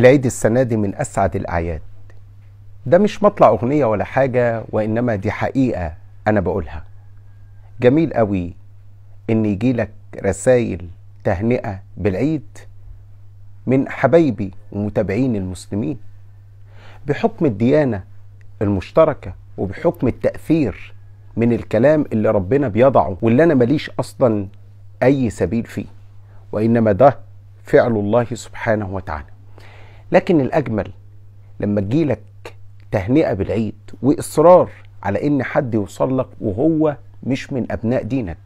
العيد السنة دي من أسعد الأعياد ده مش مطلع أغنية ولا حاجة وإنما دي حقيقة أنا بقولها جميل قوي إن يجيلك رسائل تهنئة بالعيد من حبايبي ومتابعين المسلمين بحكم الديانة المشتركة وبحكم التأثير من الكلام اللي ربنا بيضعه واللي أنا ماليش أصلا أي سبيل فيه وإنما ده فعل الله سبحانه وتعالى لكن الأجمل لما تجيلك تهنئة بالعيد وإصرار على إن حد يوصل لك وهو مش من أبناء دينك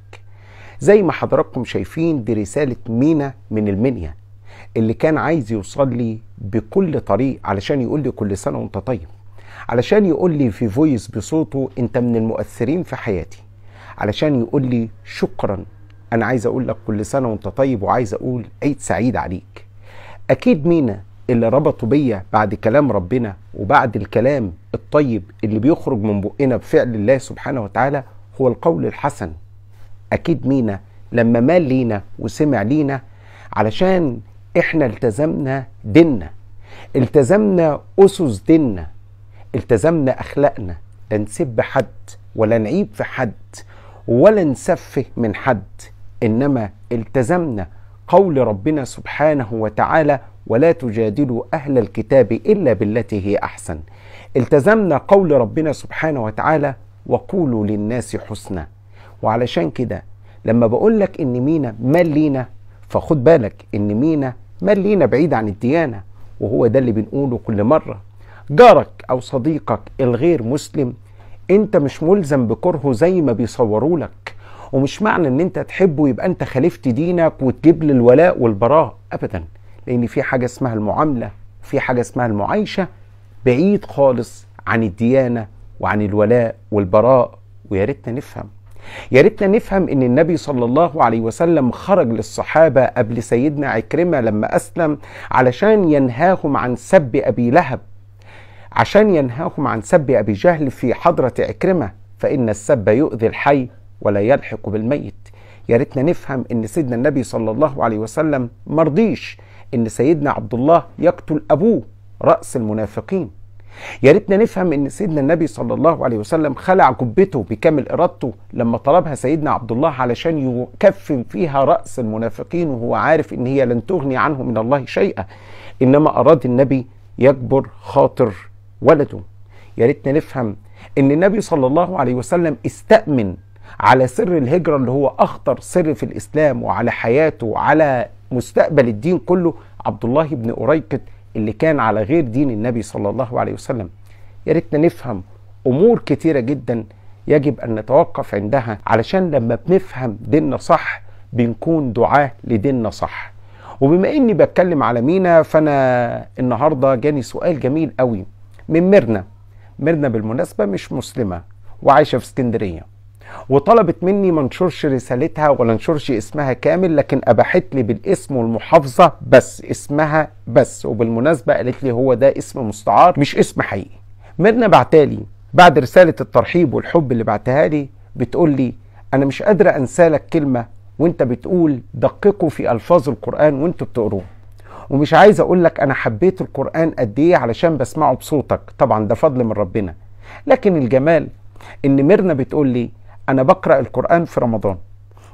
زي ما حضراتكم شايفين دي رسالة مينا من المنيا اللي كان عايز يوصل لي بكل طريق علشان يقول لي كل سنة وانت طيب علشان يقول لي في فويس بصوته انت من المؤثرين في حياتي علشان يقول لي شكرا انا عايز اقول لك كل سنة وانت طيب وعايز اقول عيد سعيد عليك اكيد مينا اللي ربطوا بيا بعد كلام ربنا وبعد الكلام الطيب اللي بيخرج من بقنا بفعل الله سبحانه وتعالى هو القول الحسن اكيد مينا لما مال لينا وسمع لينا علشان احنا التزمنا ديننا التزمنا اسس ديننا التزمنا اخلاقنا لا نسب حد ولا نعيب في حد ولا نسفه من حد انما التزمنا قول ربنا سبحانه وتعالى ولا تجادلوا أهل الكتاب إلا بالتي هي أحسن التزمنا قول ربنا سبحانه وتعالى وقولوا للناس حسنا وعلشان كده لما بقول لك ان مينا ملينا فخد بالك ان مينا ملينا بعيد عن الديانه وهو ده اللي بنقوله كل مره جارك او صديقك الغير مسلم انت مش ملزم بكرهه زي ما بيصوروا لك ومش معنى ان انت تحبه يبقى انت خالفت دينك وتجيب له الولاء والبراء ابدا لأن في حاجة اسمها المعاملة وفي حاجة اسمها المعايشة بعيد خالص عن الديانة وعن الولاء والبراء ويا ريتنا نفهم يا ريتنا نفهم ان النبي صلى الله عليه وسلم خرج للصحابه قبل سيدنا عكرمه لما اسلم علشان ينهاهم عن سب ابي لهب عشان ينهاهم عن سب ابي جهل في حضره عكرمه فان السب يؤذي الحي ولا يلحق بالميت يا ريتنا نفهم ان سيدنا النبي صلى الله عليه وسلم مرضيش ان سيدنا عبد الله يقتل ابوه راس المنافقين يا ريتنا نفهم ان سيدنا النبي صلى الله عليه وسلم خلع جبته بكامل ارادته لما طلبها سيدنا عبد الله علشان يكفن فيها راس المنافقين وهو عارف ان هي لن تغني عنه من الله شيئا انما اراد النبي يكبر خاطر ولده يا ريتنا نفهم ان النبي صلى الله عليه وسلم استأمن على سر الهجرة اللي هو أخطر سر في الإسلام وعلى حياته وعلى مستقبل الدين كله عبد الله بن أريكة اللي كان على غير دين النبي صلى الله عليه وسلم يا ريتنا نفهم أمور كتيرة جدا يجب أن نتوقف عندها علشان لما بنفهم ديننا صح بنكون دعاة لديننا صح وبما اني بتكلم على مينا فانا النهارده جاني سؤال جميل قوي من ميرنا ميرنا بالمناسبه مش مسلمه وعايشه في اسكندريه وطلبت مني ما انشرش رسالتها ولا انشرش اسمها كامل لكن اباحت لي بالاسم والمحافظه بس اسمها بس وبالمناسبه قالت لي هو ده اسم مستعار مش اسم حقيقي ميرنا بعتالي بعد رساله الترحيب والحب اللي بعتها لي بتقول لي انا مش قادره انسى لك كلمه وانت بتقول دققوا في الفاظ القران وانتوا بتقروه ومش عايز اقول لك انا حبيت القران قد ايه علشان بسمعه بصوتك طبعا ده فضل من ربنا لكن الجمال ان ميرنا بتقول لي انا بقرا القران في رمضان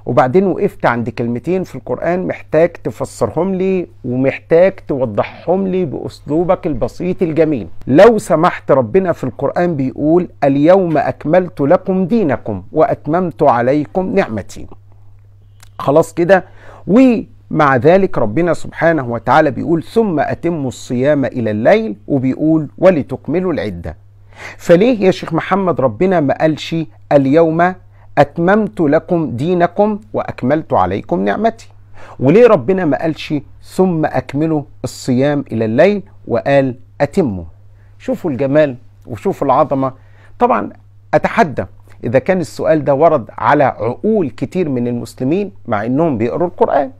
وبعدين وقفت عند كلمتين في القرآن محتاج تفسرهم لي ومحتاج توضحهم لي بأسلوبك البسيط الجميل لو سمحت ربنا في القرآن بيقول اليوم أكملت لكم دينكم وأتممت عليكم نعمتي خلاص كده ومع ذلك ربنا سبحانه وتعالى بيقول ثم أتموا الصيام إلى الليل وبيقول ولتكملوا العدة فليه يا شيخ محمد ربنا ما قالش اليوم أتممت لكم دينكم وأكملت عليكم نعمتي وليه ربنا ما قالش ثم أكملوا الصيام إلى الليل وقال أتموا شوفوا الجمال وشوفوا العظمة طبعا أتحدى إذا كان السؤال ده ورد على عقول كتير من المسلمين مع إنهم بيقروا القرآن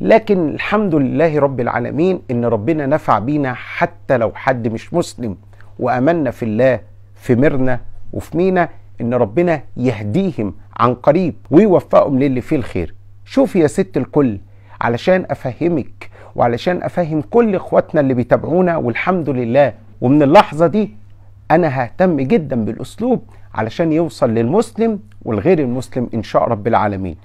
لكن الحمد لله رب العالمين إن ربنا نفع بينا حتى لو حد مش مسلم وأمنا في الله في مرنا وفي مينا ان ربنا يهديهم عن قريب ويوفقهم للي فيه الخير شوف يا ست الكل علشان افهمك وعلشان افهم كل اخواتنا اللي بيتابعونا والحمد لله ومن اللحظه دي انا ههتم جدا بالاسلوب علشان يوصل للمسلم والغير المسلم ان شاء رب العالمين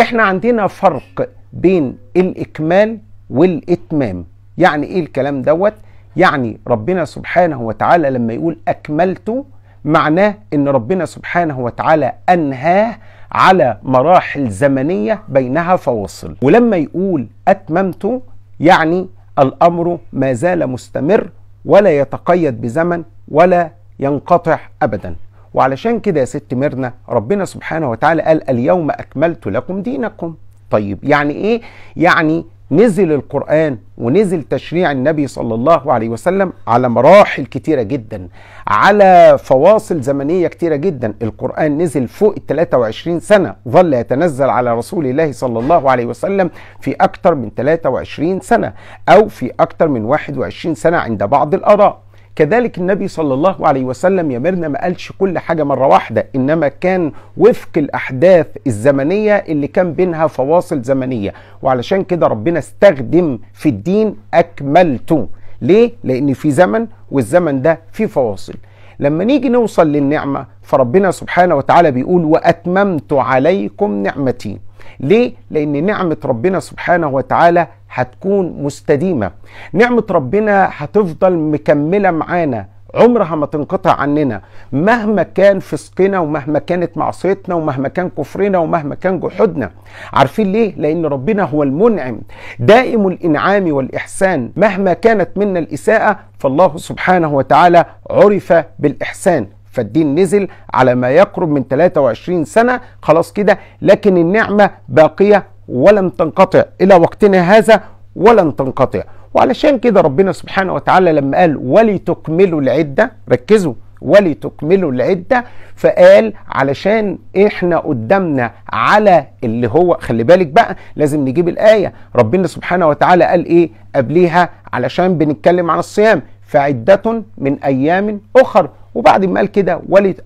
احنا عندنا فرق بين الاكمال والاتمام يعني ايه الكلام دوت يعني ربنا سبحانه وتعالى لما يقول اكملت معناه ان ربنا سبحانه وتعالى انهاه على مراحل زمنيه بينها فواصل ولما يقول اتممت يعني الامر ما زال مستمر ولا يتقيد بزمن ولا ينقطع ابدا وعلشان كده يا ست ميرنا ربنا سبحانه وتعالى قال اليوم اكملت لكم دينكم طيب يعني ايه يعني نزل القرآن ونزل تشريع النبي صلى الله عليه وسلم على مراحل كتيرة جدا على فواصل زمنية كتيرة جدا القرآن نزل فوق ال 23 سنة ظل يتنزل على رسول الله صلى الله عليه وسلم في أكثر من 23 سنة أو في أكثر من 21 سنة عند بعض الآراء كذلك النبي صلى الله عليه وسلم يا ميرنا ما قالش كل حاجة مرة واحدة إنما كان وفق الأحداث الزمنية اللي كان بينها فواصل زمنية وعلشان كده ربنا استخدم في الدين أكملته ليه؟ لأن في زمن والزمن ده فيه فواصل لما نيجي نوصل للنعمة فربنا سبحانه وتعالى بيقول وأتممت عليكم نعمتي ليه؟ لأن نعمة ربنا سبحانه وتعالى هتكون مستديمة نعمة ربنا هتفضل مكملة معانا عمرها ما تنقطع عننا مهما كان فسقنا ومهما كانت معصيتنا ومهما كان كفرنا ومهما كان جحودنا عارفين ليه لان ربنا هو المنعم دائم الانعام والاحسان مهما كانت منا الاساءه فالله سبحانه وتعالى عرف بالاحسان فالدين نزل على ما يقرب من 23 سنة خلاص كده لكن النعمة باقية ولم تنقطع إلى وقتنا هذا ولن تنقطع وعلشان كده ربنا سبحانه وتعالى لما قال ولتكملوا العدة ركزوا ولتكملوا العدة فقال علشان احنا قدامنا على اللي هو خلي بالك بقى لازم نجيب الآية ربنا سبحانه وتعالى قال ايه قبليها علشان بنتكلم عن الصيام فعدة من أيام أخر وبعد ما قال كده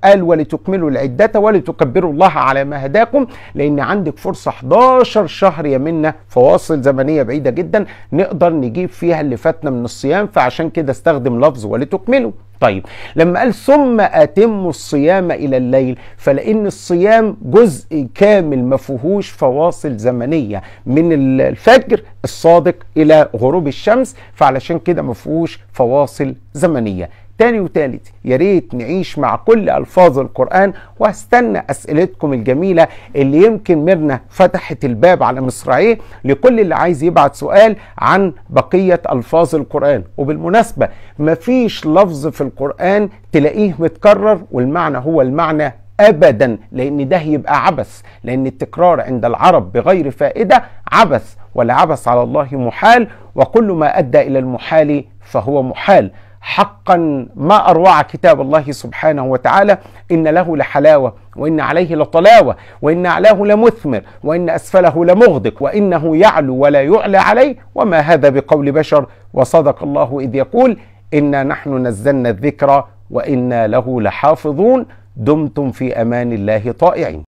قال ولتكملوا العدة ولتكبروا الله على ما هداكم لأن عندك فرصة 11 شهر يا منا فواصل زمنية بعيدة جدا نقدر نجيب فيها اللي فاتنا من الصيام فعشان كده استخدم لفظ ولتكملوا طيب لما قال ثم أتم الصيام إلى الليل فلأن الصيام جزء كامل ما فيهوش فواصل زمنية من الفجر الصادق إلى غروب الشمس فعلشان كده ما فيهوش فواصل زمنية تاني وتالت يا ريت نعيش مع كل الفاظ القران واستنى اسئلتكم الجميله اللي يمكن مرنا فتحت الباب على مصراعيه لكل اللي عايز يبعت سؤال عن بقيه الفاظ القران وبالمناسبه مفيش لفظ في القران تلاقيه متكرر والمعنى هو المعنى ابدا لان ده يبقى عبث لان التكرار عند العرب بغير فائده عبث والعبث على الله محال وكل ما ادى الى المحال فهو محال حقا ما أروع كتاب الله سبحانه وتعالى إن له لحلاوة وإن عليه لطلاوة وإن أعلاه لمثمر وإن أسفله لمغدق وإنه يعلو ولا يعلى عليه وما هذا بقول بشر وصدق الله إذ يقول إنا نحن نزلنا الذكر وإنا له لحافظون دمتم في أمان الله طائعين